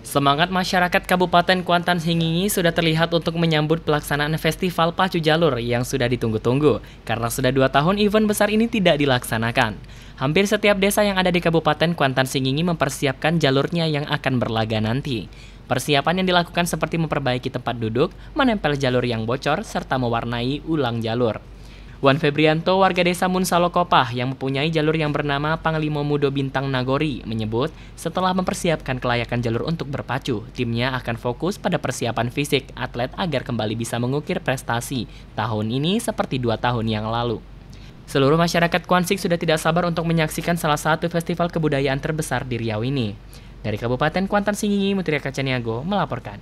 Semangat masyarakat Kabupaten Kuantan Singingi sudah terlihat untuk menyambut pelaksanaan Festival Pacu Jalur yang sudah ditunggu-tunggu, karena sudah dua tahun event besar ini tidak dilaksanakan. Hampir setiap desa yang ada di Kabupaten Kuantan Singingi mempersiapkan jalurnya yang akan berlaga nanti. Persiapan yang dilakukan seperti memperbaiki tempat duduk, menempel jalur yang bocor, serta mewarnai ulang jalur. Wan Febrianto, warga desa Munsalokopah yang mempunyai jalur yang bernama Panglimo Mudo Bintang Nagori, menyebut setelah mempersiapkan kelayakan jalur untuk berpacu, timnya akan fokus pada persiapan fisik atlet agar kembali bisa mengukir prestasi tahun ini seperti dua tahun yang lalu. Seluruh masyarakat Kuansik sudah tidak sabar untuk menyaksikan salah satu festival kebudayaan terbesar di Riau ini. Dari Kabupaten Kuantan Singingi, Mutiara Kacaniago melaporkan.